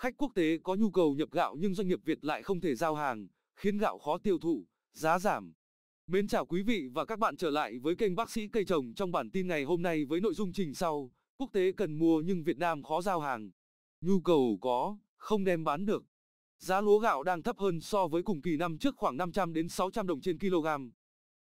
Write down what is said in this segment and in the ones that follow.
Khách quốc tế có nhu cầu nhập gạo nhưng doanh nghiệp Việt lại không thể giao hàng, khiến gạo khó tiêu thụ, giá giảm. Mến chào quý vị và các bạn trở lại với kênh Bác sĩ Cây Trồng trong bản tin ngày hôm nay với nội dung trình sau. Quốc tế cần mua nhưng Việt Nam khó giao hàng. Nhu cầu có, không đem bán được. Giá lúa gạo đang thấp hơn so với cùng kỳ năm trước khoảng 500 đến 600 đồng trên kg.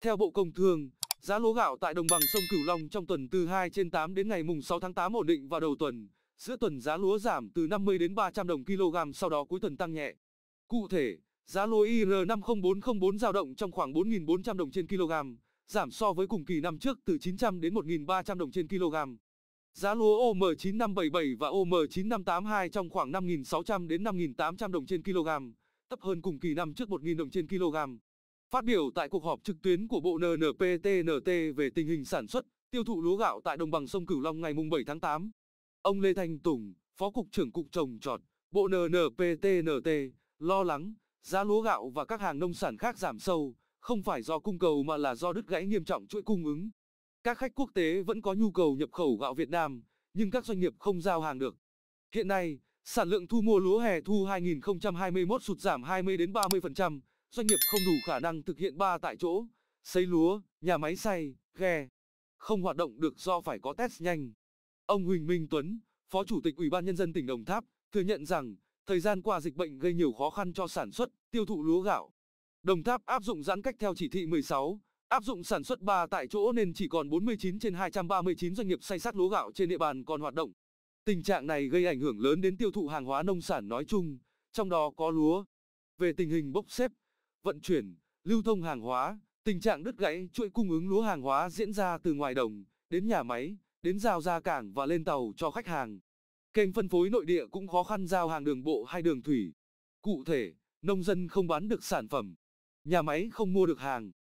Theo Bộ Công Thương, giá lúa gạo tại đồng bằng sông Cửu Long trong tuần từ 2 trên 8 đến ngày mùng 6 tháng 8 ổn định vào đầu tuần, Giữa tuần giá lúa giảm từ 50 đến 300 đồng kg sau đó cuối tuần tăng nhẹ. Cụ thể, giá lúa IR50404 dao động trong khoảng 4.400 đồng trên kg, giảm so với cùng kỳ năm trước từ 900 đến 1.300 đồng trên kg. Giá lúa OM9577 và OM9582 trong khoảng 5.600 đến 5.800 đồng trên kg, thấp hơn cùng kỳ năm trước 1.000 đồng trên kg. Phát biểu tại cuộc họp trực tuyến của Bộ NNPTNT về tình hình sản xuất, tiêu thụ lúa gạo tại đồng bằng sông Cửu Long ngày 7 tháng 8, Ông Lê Thanh Tùng, Phó Cục trưởng Cục Trồng Trọt, Bộ NNPTNT, lo lắng, giá lúa gạo và các hàng nông sản khác giảm sâu, không phải do cung cầu mà là do đứt gãy nghiêm trọng chuỗi cung ứng. Các khách quốc tế vẫn có nhu cầu nhập khẩu gạo Việt Nam, nhưng các doanh nghiệp không giao hàng được. Hiện nay, sản lượng thu mua lúa hè thu 2021 sụt giảm 20 đến 30%, doanh nghiệp không đủ khả năng thực hiện ba tại chỗ, sấy lúa, nhà máy xay, ghe. Không hoạt động được do phải có test nhanh. Ông Huỳnh Minh Tuấn, Phó Chủ tịch Ủy ban Nhân dân tỉnh Đồng Tháp, thừa nhận rằng, thời gian qua dịch bệnh gây nhiều khó khăn cho sản xuất, tiêu thụ lúa gạo. Đồng Tháp áp dụng giãn cách theo chỉ thị 16, áp dụng sản xuất 3 tại chỗ nên chỉ còn 49 trên 239 doanh nghiệp say sát lúa gạo trên địa bàn còn hoạt động. Tình trạng này gây ảnh hưởng lớn đến tiêu thụ hàng hóa nông sản nói chung, trong đó có lúa. Về tình hình bốc xếp, vận chuyển, lưu thông hàng hóa, tình trạng đứt gãy chuỗi cung ứng lúa hàng hóa diễn ra từ ngoài đồng đến nhà máy, đến giao ra cảng và lên tàu cho khách hàng. Kênh phân phối nội địa cũng khó khăn giao hàng đường bộ hay đường thủy. Cụ thể, nông dân không bán được sản phẩm, nhà máy không mua được hàng,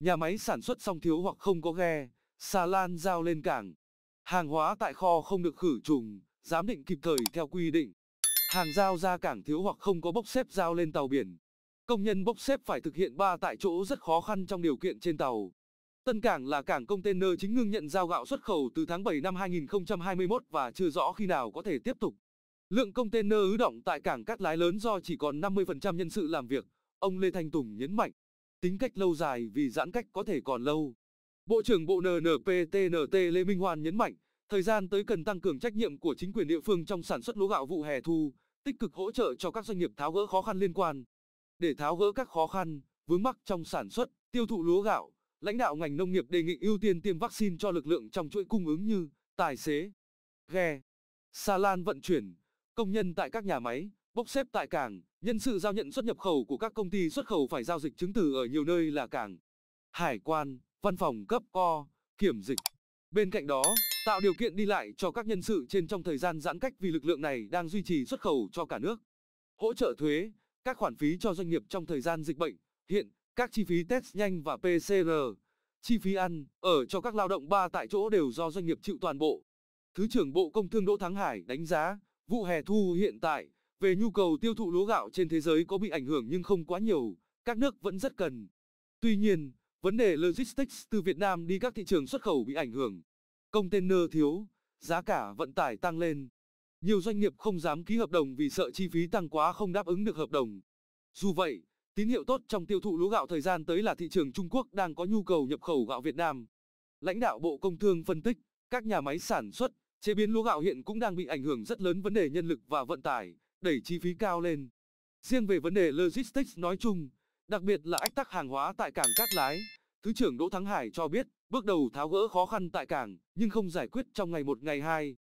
nhà máy sản xuất xong thiếu hoặc không có ghe, xà lan giao lên cảng. Hàng hóa tại kho không được khử trùng, giám định kịp thời theo quy định. Hàng giao ra cảng thiếu hoặc không có bốc xếp giao lên tàu biển. Công nhân bốc xếp phải thực hiện ba tại chỗ rất khó khăn trong điều kiện trên tàu. Tân Cảng là cảng container chính ngưng nhận giao gạo xuất khẩu từ tháng 7 năm 2021 và chưa rõ khi nào có thể tiếp tục. Lượng container ứ động tại cảng Cát Lái lớn do chỉ còn 50% nhân sự làm việc, ông Lê Thanh Tùng nhấn mạnh. Tính cách lâu dài vì giãn cách có thể còn lâu. Bộ trưởng Bộ NNPTNT Lê Minh Hoan nhấn mạnh, thời gian tới cần tăng cường trách nhiệm của chính quyền địa phương trong sản xuất lúa gạo vụ hè thu, tích cực hỗ trợ cho các doanh nghiệp tháo gỡ khó khăn liên quan. Để tháo gỡ các khó khăn, vướng mắc trong sản xuất, tiêu thụ lúa gạo, lãnh đạo ngành nông nghiệp đề nghị ưu tiên tiêm vaccine cho lực lượng trong chuỗi cung ứng như tài xế, ghe, xà lan vận chuyển, công nhân tại các nhà máy, bốc xếp tại cảng, nhân sự giao nhận xuất nhập khẩu của các công ty xuất khẩu phải giao dịch chứng từ ở nhiều nơi là cảng, hải quan, văn phòng cấp co, kiểm dịch. Bên cạnh đó, tạo điều kiện đi lại cho các nhân sự trên trong thời gian giãn cách vì lực lượng này đang duy trì xuất khẩu cho cả nước. Hỗ trợ thuế, các khoản phí cho doanh nghiệp trong thời gian dịch bệnh. Hiện, các chi phí test nhanh và PCR, chi phí ăn, ở cho các lao động ba tại chỗ đều do doanh nghiệp chịu toàn bộ. Thứ trưởng Bộ Công Thương Đỗ Thắng Hải đánh giá, vụ hè thu hiện tại, về nhu cầu tiêu thụ lúa gạo trên thế giới có bị ảnh hưởng nhưng không quá nhiều, các nước vẫn rất cần. Tuy nhiên, vấn đề logistics từ Việt Nam đi các thị trường xuất khẩu bị ảnh hưởng. Container thiếu, giá cả vận tải tăng lên. Nhiều doanh nghiệp không dám ký hợp đồng vì sợ chi phí tăng quá không đáp ứng được hợp đồng. Dù vậy, Tín hiệu tốt trong tiêu thụ lúa gạo thời gian tới là thị trường Trung Quốc đang có nhu cầu nhập khẩu gạo Việt Nam. Lãnh đạo Bộ Công Thương phân tích, các nhà máy sản xuất, chế biến lúa gạo hiện cũng đang bị ảnh hưởng rất lớn vấn đề nhân lực và vận tải, đẩy chi phí cao lên. Riêng về vấn đề logistics nói chung, đặc biệt là ách tắc hàng hóa tại cảng Cát Lái, Thứ trưởng Đỗ Thắng Hải cho biết, bước đầu tháo gỡ khó khăn tại cảng, nhưng không giải quyết trong ngày một ngày hai.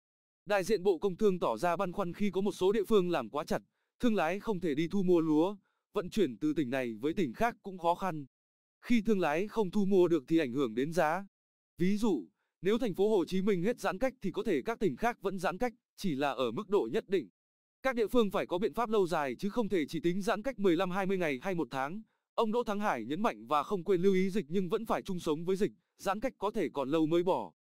Đại diện Bộ Công Thương tỏ ra băn khoăn khi có một số địa phương làm quá chặt, thương lái không thể đi thu mua lúa, vận chuyển từ tỉnh này với tỉnh khác cũng khó khăn. Khi thương lái không thu mua được thì ảnh hưởng đến giá. Ví dụ, nếu thành phố Hồ Chí Minh hết giãn cách thì có thể các tỉnh khác vẫn giãn cách, chỉ là ở mức độ nhất định. Các địa phương phải có biện pháp lâu dài chứ không thể chỉ tính giãn cách 15-20 ngày hay một tháng. Ông Đỗ Thắng Hải nhấn mạnh và không quên lưu ý dịch nhưng vẫn phải chung sống với dịch, giãn cách có thể còn lâu mới bỏ.